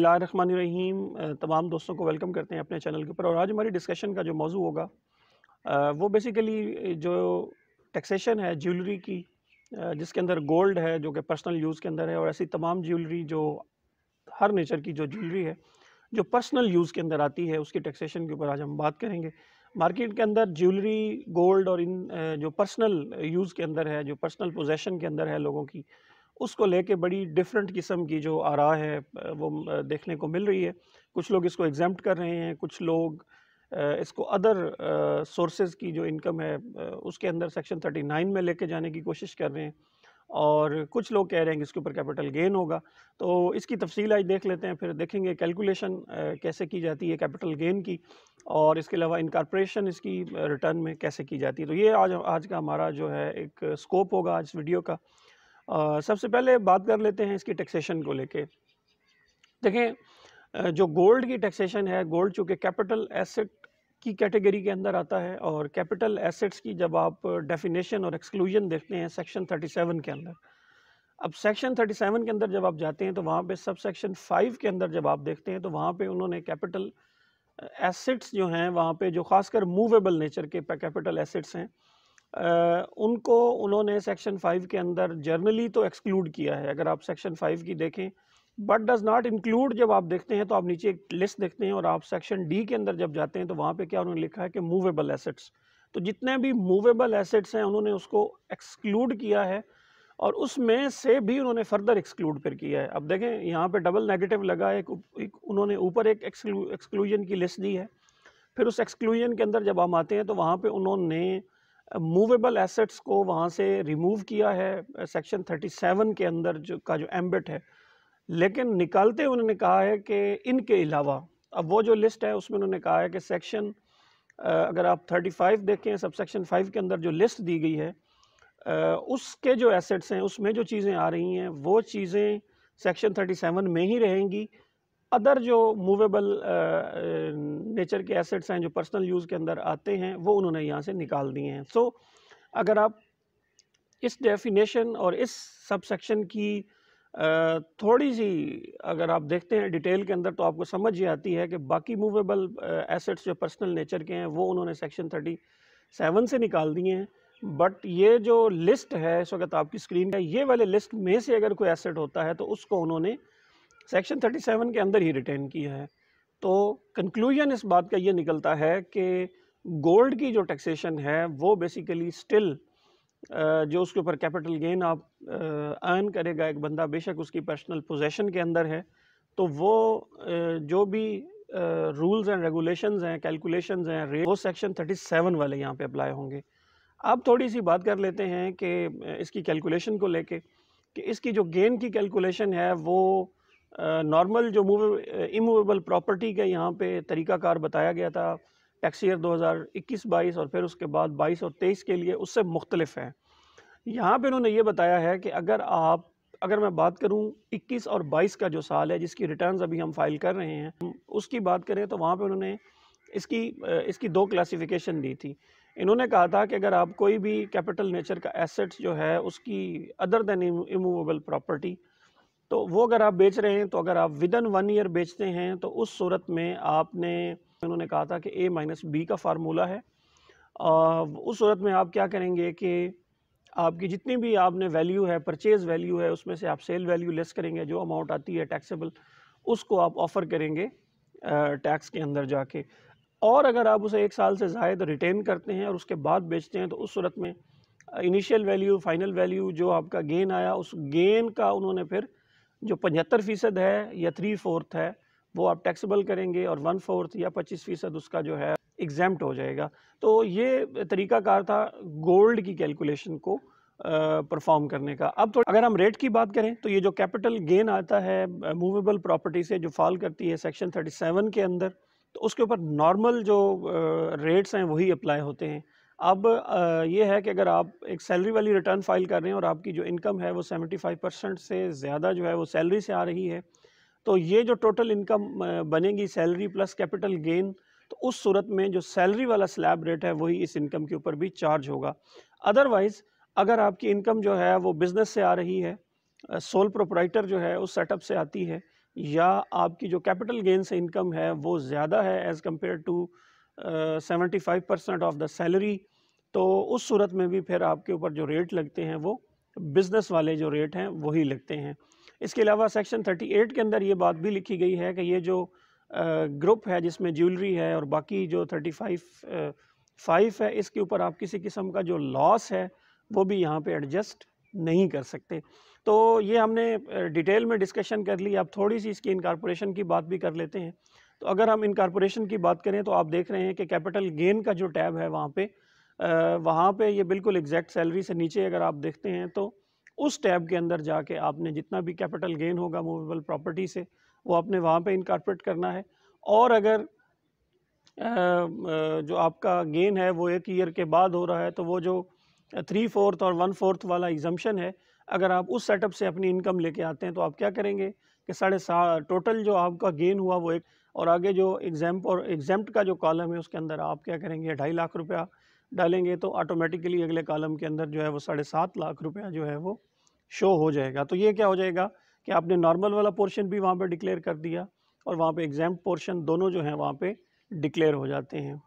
रहीम तमाम दोस्तों को वेलकम करते हैं अपने चैनल के ऊपर और आज हमारी डिस्कशन का जो मौजू होगा वो बेसिकली जो टैक्सेशन है ज्वेलरी की जिसके अंदर गोल्ड है जो कि पर्सनल यूज़ के अंदर है और ऐसी तमाम ज्वेलरी जो हर नेचर की जो ज्वेलरी है जो पर्सनल यूज़ के अंदर आती है उसकी टैक्सेशन के ऊपर आज हम बात करेंगे मार्केट के अंदर ज्वेलरी गोल्ड और इन जो पर्सनल यूज़ के अंदर है जो पर्सनल पोजेसन के अंदर है लोगों की उसको लेके बड़ी डिफरेंट किस्म की जो आरा है वो देखने को मिल रही है कुछ लोग इसको एग्जाम कर रहे हैं कुछ लोग इसको अदर सोर्सेज की जो इनकम है उसके अंदर सेक्शन 39 में लेके जाने की कोशिश कर रहे हैं और कुछ लोग कह रहे हैं कि इसके ऊपर कैपिटल गेन होगा तो इसकी तफसील आज देख लेते हैं फिर देखेंगे कैलकुलेशन कैसे की जाती है कैपिटल गेन की और इसके अलावा इनकारपोरेशन इसकी रिटर्न में कैसे की जाती है तो ये आज आज का हमारा जो है एक स्कोप होगा आज वीडियो का सबसे पहले बात कर लेते हैं इसकी टैक्सेशन को लेके देखें जो गोल्ड की टैक्सेशन है गोल्ड चूँकि कैपिटल एसेट की कैटेगरी के अंदर आता है और कैपिटल एसेट्स की जब आप डेफिनेशन और एक्सक्लूजन देखते हैं सेक्शन 37 के अंदर अब सेक्शन 37 के अंदर जब आप जाते हैं तो वहाँ पे सब सेक्शन फाइव के अंदर जब आप देखते हैं तो वहाँ पे उन्होंने कैपिटल एसेट्स जो हैं वहाँ पे जो खासकर मूवेबल नेचर के कैपिटल एसेट्स हैं उनको उन्होंने सेक्शन फ़ाइव के अंदर जर्नली तो एक्सक्लूड किया है अगर आप सेक्शन फ़ाइव की देखें बट डज़ नॉट इंक्लूड जब आप देखते हैं तो आप नीचे एक लिस्ट देखते हैं और आप सेक्शन डी के अंदर जब जाते हैं तो वहाँ पे क्या उन्होंने लिखा है कि मूवेबल एसेट्स तो जितने भी मूवेबल एसेट्स हैं उन्होंने उसको एक्सक्लूड किया है और उसमें से भी उन्होंने फर्दर एक्सक्लूड फिर किया है अब देखें यहाँ पे डबल नेगेटिव लगा है उन्होंने ऊपर एक एक्सक्लूजन की लिस्ट दी है फिर उस एक्सक्लूजन के अंदर जब हम आते हैं तो वहाँ पे उन्होंने मूवेबल एसेट्स को वहाँ से रिमूव किया है सेक्शन थर्टी सेवन के अंदर जो का जो एम्बिट है लेकिन निकालते उन्होंने कहा है कि इनके अलावा अब वो जो लिस्ट है उसमें उन्होंने कहा है कि सेक्शन अगर आप थर्टी फाइव देखें सब सेक्शन फाइव के अंदर जो लिस्ट दी गई है उसके जो एसेट्स हैं उसमें जो चीज़ें आ रही हैं वो चीज़ें सेक्शन थर्टी सेवन में ही रहेंगी अदर जो मूवेबल नेचर के एसेट्स हैं जो पर्सनल यूज़ के अंदर आते हैं वो उन्होंने यहाँ से निकाल दिए हैं सो so, अगर आप इस डेफिनेशन और इस सब सेक्शन की आ, थोड़ी सी अगर आप देखते हैं डिटेल के अंदर तो आपको समझ ही आती है कि बाकी मूवेबल एसेट्स जो पर्सनल नेचर के हैं वो उन्होंने सेक्शन थर्टी सेवन से निकाल दिए हैं बट ये जो लिस्ट है इस वक्त आपकी स्क्रीन है ये वाले लिस्ट में से अगर कोई एसेट होता है तो उसको उन्होंने सेक्शन 37 के अंदर ही रिटेन किया है तो कंक्लूजन इस बात का ये निकलता है कि गोल्ड की जो टैक्सेशन है वो बेसिकली स्टिल जो उसके ऊपर कैपिटल गेन आप अर्न करेगा एक बंदा बेशक उसकी पर्सनल पोजेशन के अंदर है तो वो जो भी रूल्स एंड रेगुलेशंस हैं कैलकुलेशंस हैं रेट वो सेक्शन 37 वाले यहाँ पे अप्लाई होंगे अब थोड़ी सी बात कर लेते हैं कि इसकी कैलकुलेशन को लेके कि इसकी जो गेन की कैलकुलेशन है वो नॉर्मल जो मूव इमूवेबल प्रॉपर्टी का यहाँ पे तरीक़ाकार बताया गया था टैक्स ईयर 2021-22 और फिर उसके बाद 22 और 23 के लिए उससे मुख्तलफ है यहाँ पे उन्होंने ये बताया है कि अगर आप अगर मैं बात करूँ 21 और 22 का जो साल है जिसकी रिटर्न्स अभी हम फाइल कर रहे हैं उसकी बात करें तो वहाँ पे उन्होंने इसकी इसकी दो क्लासिफिकेशन दी थी इन्होंने कहा था कि अगर आप कोई भी कैपिटल नेचर का एसेट्स जो है उसकी अदर दैन इमूवेबल प्रॉपर्टी तो वो अगर आप बेच रहे हैं तो अगर आप विदन वन ईयर बेचते हैं तो उस सूरत में आपने उन्होंने कहा था कि ए माइनस बी का फार्मूला है आ, उस सूरत में आप क्या करेंगे कि आपकी जितनी भी आपने वैल्यू है परचेज़ वैल्यू है उसमें से आप सेल वैल्यू लेस करेंगे जो अमाउंट आती है टैक्सेबल उसको आप ऑफ़र करेंगे टैक्स के अंदर जाके और अगर आप उसे एक साल से ज़ायद रिटेन करते हैं और उसके बाद बेचते हैं तो उस सूरत में इनिशियल वैल्यू फाइनल वैल्यू जो आपका गेन आया उस गेन का उन्होंने फिर जो पचहत्तर फ़ीसद है या थ्री फोर्थ है वो आप टैक्सेबल करेंगे और वन फोर्थ या पच्चीस फ़ीसद उसका जो है एग्जैम्प्ट हो जाएगा तो ये तरीकाकार था गोल्ड की कैलकुलेशन को परफॉर्म करने का अब थोड़ा अगर हम रेट की बात करें तो ये जो कैपिटल गेन आता है मूवेबल प्रॉपर्टी से जो फॉल करती है सेक्शन सेवन के अंदर तो उसके ऊपर नॉर्मल जो रेट्स हैं वही अप्लाई होते हैं अब ये है कि अगर आप एक सैलरी वाली रिटर्न फाइल कर रहे हैं और आपकी जो इनकम है वो 75 परसेंट से ज़्यादा जो है वो सैलरी से आ रही है तो ये जो टोटल इनकम बनेगी सैलरी प्लस कैपिटल गेन तो उस सूरत में जो सैलरी वाला स्लैब रेट है वही इस इनकम के ऊपर भी चार्ज होगा अदरवाइज़ अगर आपकी इनकम जो है वो बिज़नेस से आ रही है सोल प्रोपराइटर जो है उस सेटअप से आती है या आपकी जो कैपिटल गेन से इनकम है वो ज़्यादा है as compare to seventy five percent of the salary तो उस सूरत में भी फिर आपके ऊपर जो रेट लगते हैं वो बिज़नेस वाले जो रेट हैं वही लगते हैं इसके अलावा सेक्शन थर्टी एट के अंदर ये बात भी लिखी गई है कि ये जो ग्रुप है जिसमें ज्वेलरी है और बाकी जो थर्टी फाइव फाइव है इसके ऊपर आप किसी किस्म का जो लॉस है वो भी यहाँ पे एडजस्ट नहीं कर सकते तो ये हमने डिटेल में डिस्कशन कर ली अब थोड़ी सी इसकी इनकारपोरेशन की बात भी कर लेते हैं तो अगर हम इनकॉर्पोरेशन की बात करें तो आप देख रहे हैं कि कैपिटल गेन का जो टैब है वहाँ पे वहाँ पे ये बिल्कुल एग्जैक्ट सैलरी से नीचे अगर आप देखते हैं तो उस टैब के अंदर जाके आपने जितना भी कैपिटल गेन होगा मूवेबल प्रॉपर्टी से वो आपने वहाँ पे इनकॉर्पोरेट करना है और अगर जो आपका गेन है वो एक ईयर के बाद हो रहा है तो वो जो थ्री फोर्थ और वन फोर्थ वाला एग्ज़म्पन है अगर आप उस सेटअप से अपनी इनकम लेके आते हैं तो आप क्या करेंगे कि साढ़े सा टोटल जो आपका गेन हुआ वो एक और आगे जो एग्ज़ाम और एग्जाम्प्ट का जो कॉलम है उसके अंदर आप क्या करेंगे ढाई लाख रुपया डालेंगे तो ऑटोमेटिकली अगले कॉलम के अंदर जो है वो साढ़े सात लाख रुपया जो है वो शो हो जाएगा तो ये क्या हो जाएगा कि आपने नॉर्मल वाला पोर्शन भी वहाँ पर डिक्लेयर कर दिया और वहाँ पर एग्जाम पोर्शन दोनों जो हैं वहाँ पर डिक्लेयर हो जाते हैं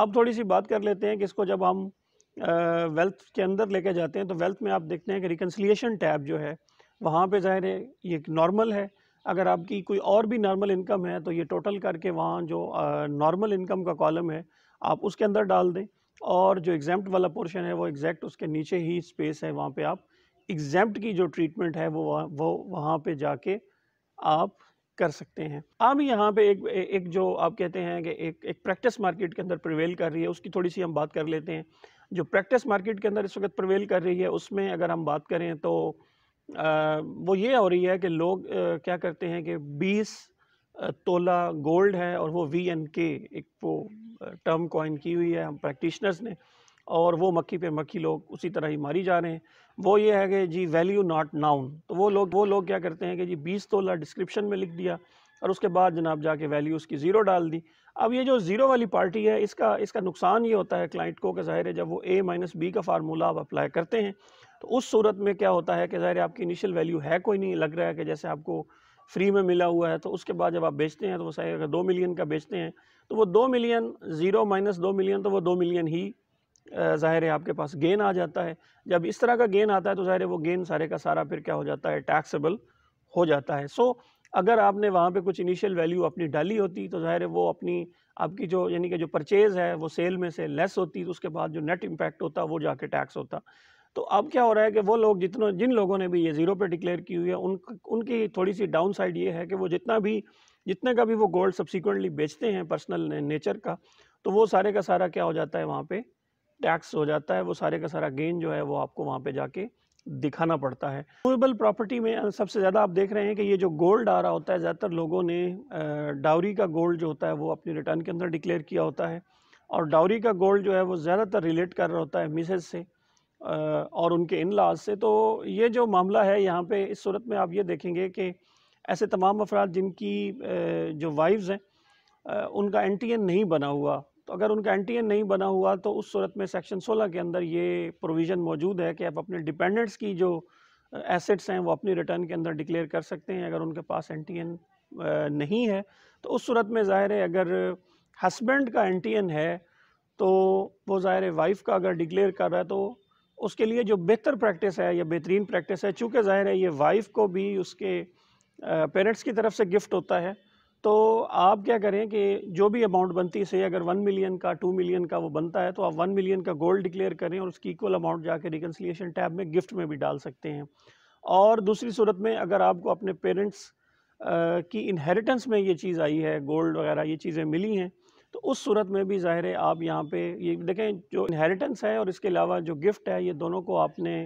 आप थोड़ी सी बात कर लेते हैं कि इसको जब हम वेल्थ के अंदर लेके जाते हैं तो वेल्थ में आप देखते हैं कि रिकन्सलिएशन टैब जो है वहाँ पे ज़ाहिर है ये नॉर्मल है अगर आपकी कोई और भी नॉर्मल इनकम है तो ये टोटल करके वहाँ जो नॉर्मल इनकम का कॉलम है आप उसके अंदर डाल दें और जो एग्जैम्प्ट वाला पोर्शन है वो एग्जैक्ट उसके नीचे ही स्पेस है वहाँ पे आप एग्जैम्प्ट की जो ट्रीटमेंट है वो वो वहाँ पे जाके आप कर सकते हैं अब यहाँ पे एक एक जो आप कहते हैं कि एक एक प्रैक्टिस मार्केट के अंदर प्रिवेल कर रही है उसकी थोड़ी सी हम बात कर लेते हैं जो प्रैक्टिस मार्केट के अंदर इस वक्त प्रिवेल कर रही है उसमें अगर हम बात करें तो वो ये हो रही है कि लोग क्या करते हैं कि 20 तोला गोल्ड है और वो वी एन के एक वो टर्म कॉइन की हुई है हम प्रैक्टिशनर्स ने और वो मक्खी पे मक्खी लोग उसी तरह ही मारी जा रहे हैं वो ये है कि जी वैल्यू नॉट नाउन तो वो लोग वो लोग क्या करते हैं कि जी बीस तोला डिस्क्रिप्शन में लिख दिया और उसके बाद जनाब जाके वैल्यू उसकी ज़ीरो डाल दी अब ये जो ज़ीरो वाली पार्टी है इसका इसका नुकसान ये होता है क्लाइंट को कि ज़ाहिर है जब वो ए माइनस बी का फार्मूला आप अप्लाई करते हैं तो उस सूरत में क्या होता है कि ज़ाहिर आपकी इनिशियल वैल्यू है कोई नहीं लग रहा है कि जैसे आपको फ्री में मिला हुआ है तो उसके बाद जब आप बेचते हैं तो वो सही अगर दो मिलियन का बेचते हैं तो वो दो मिलियन ज़ीरो माइनस दो मिलियन तो वो दो मिलियन ही ज़ाहिर है आपके पास गेन आ जाता है जब इस तरह का गेन आता है तो ज़ाहिर है वो गेन सारे का सारा फिर क्या हो जाता है टैक्सेबल हो जाता है सो अगर आपने वहाँ पर कुछ इनिशियल वैल्यू अपनी डाली होती तो ज़ाहिर है वो अपनी आपकी जो यानी कि जो परचेज़ है वो सेल में से लेस होती तो उसके बाद जो नेट इम्पैक्ट होता वो जाके टैक्स होता तो अब क्या हो रहा है कि वो लोग जितनों जिन लोगों ने भी ये ज़ीरो पे डिक्लेयर की हुई है उन उनकी थोड़ी सी डाउन साइड ये है कि वो जितना भी जितने का भी वो गोल्ड सब्सिक्वेंटली बेचते हैं पर्सनल ने, नेचर का तो वो सारे का सारा क्या हो जाता है वहाँ पे टैक्स हो जाता है वो सारे का सारा गेन जो है वो आपको वहाँ पे जाके दिखाना पड़ता है मूवेबल प्रॉपर्टी में सबसे ज़्यादा आप देख रहे हैं कि ये जो गोल्ड आ रहा होता है ज़्यादातर लोगों ने डाउरी का गोल्ड जो होता है वो अपनी रिटर्न के अंदर डिक्लेयर किया होता है और डाउरी का गोल्ड जो है वो ज़्यादातर रिलेट कर रहा होता है मिसेज से और उनके इन लाज से तो ये जो मामला है यहाँ पे इस सूरत में आप ये देखेंगे कि ऐसे तमाम अफराद जिनकी जो वाइफ्स हैं उनका एन टी एन नहीं बना हुआ तो अगर उनका एन टी एन नहीं बना हुआ तो उस सूरत में सेक्शन सोलह के अंदर ये प्रोविज़न मौजूद है कि आप अपने डिपेंडेंट्स की जो एसेट्स हैं वो अपनी रिटर्न के अंदर डिक्लेयर कर सकते हैं अगर उनके पास एन टी एन नहीं है तो उस सूरत में ज़ाहिर है अगर हस्बेंड का एन टी एन है तो वो ज़ाहिर वाइफ का अगर डिक्लेयर कर रहा है तो उसके लिए जो बेहतर प्रैक्टिस है या बेहतरीन प्रैक्टिस है चूँकि ज़ाहिर है ये वाइफ को भी उसके पेरेंट्स की तरफ से गिफ्ट होता है तो आप क्या करें कि जो भी अमाउंट बनती है अगर वन मिलियन का टू मिलियन का वो बनता है तो आप वन मिलियन का गोल्ड डिक्लेयर करें और उसकी इक्वल अमाउंट जाके रिकनसिलेशन टैब में गिफ्ट में भी डाल सकते हैं और दूसरी सूरत में अगर आपको अपने पेरेंट्स की इनहेरिटेंस में ये चीज़ आई है गोल्ड वगैरह ये चीज़ें मिली हैं तो उस सूरत में भी ज़ाहिर है आप यहाँ पे ये देखें जो इनहेरिटेंस है और इसके अलावा जो गिफ्ट है ये दोनों को आपने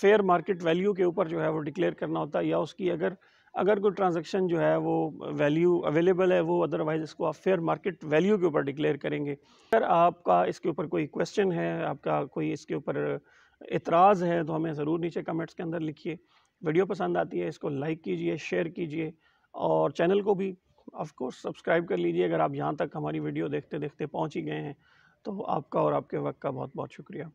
फेयर मार्केट वैल्यू के ऊपर जो है वो डिक्लेयर करना होता है या उसकी अगर अगर कोई ट्रांजेक्शन जो है वो वैल्यू अवेलेबल है वो अदरवाइज़ इसको आप फेयर मार्केट वैल्यू के ऊपर डिक्लेयर करेंगे अगर आपका इसके ऊपर कोई क्वेश्चन है आपका कोई इसके ऊपर एतराज़ है तो हमें ज़रूर नीचे कमेंट्स के अंदर लिखिए वीडियो पसंद आती है इसको लाइक कीजिए शेयर कीजिए और चैनल को भी ऑफ़ कोर्स सब्सक्राइब कर लीजिए अगर आप यहाँ तक हमारी वीडियो देखते देखते पहुँच ही गए हैं तो आपका और आपके वक्त का बहुत बहुत शुक्रिया